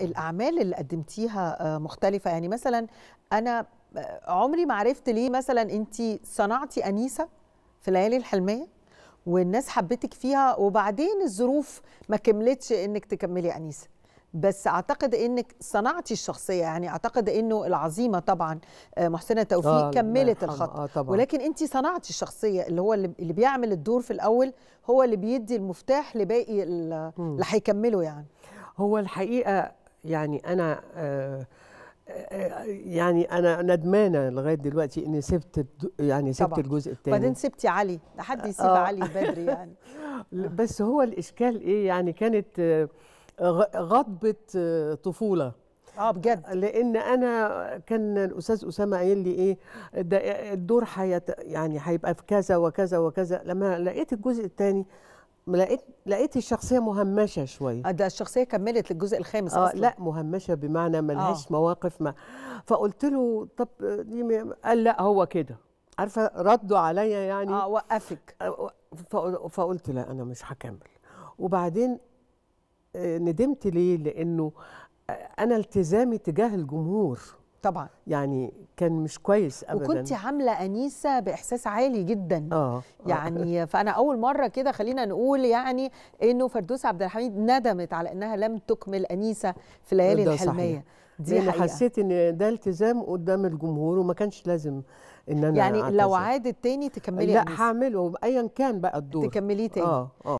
الاعمال اللي قدمتيها آه، مختلفه يعني مثلا انا آه، عمري ما عرفت ليه مثلا انت صنعتي انيسه في ليالي الحلميه والناس حبتك فيها وبعدين الظروف ما كملتش انك تكملي انيسه بس اعتقد انك صنعتي الشخصيه يعني اعتقد انه العظيمه طبعا آه، محسنه توفيق آه كملت الخط آه طبعًا. ولكن انت صنعتي الشخصيه اللي هو اللي بيعمل الدور في الاول هو اللي بيدي المفتاح لباقي اللي هيكملوا يعني هو الحقيقه يعني انا آه، آه، يعني انا ندمانه لغايه دلوقتي اني سبت يعني سبت طبعا. الجزء الثاني وبعدين سبتي علي لحد يسيب آه. علي بدري يعني بس هو الاشكال ايه يعني كانت آه، غضبه طفوله اه بجد لان انا كان الاستاذ اسامه قايل لي ايه ده الدور حيت يعني هيبقى في كذا وكذا وكذا لما لقيت الجزء الثاني لقيت لقيت الشخصيه مهمشه شويه آه، ده الشخصيه كملت للجزء الخامس آه اصلا لا مهمشه بمعنى ملهاش آه. مواقف ما فقلت له طب قال لا هو كده عارفه ردوا عليا يعني اه وقفك فقلت لا انا مش هكمل وبعدين آه، ندمت ليه لانه آه، انا التزامي تجاه الجمهور طبعا يعني كان مش كويس ابدا وكنت عامله انيسه باحساس عالي جدا آه،, آه. يعني فانا اول مره كده خلينا نقول يعني انه فردوس عبد الحميد ندمت على انها لم تكمل انيسه في ليالي الحلميه صحيح. دي يعني حسيت ان ده التزام قدام الجمهور وما كانش لازم ان انا يعني أعتزل. لو عادت تاني تكملي لا هعمله ايا كان بقى الدور تكمليه تاني اه اه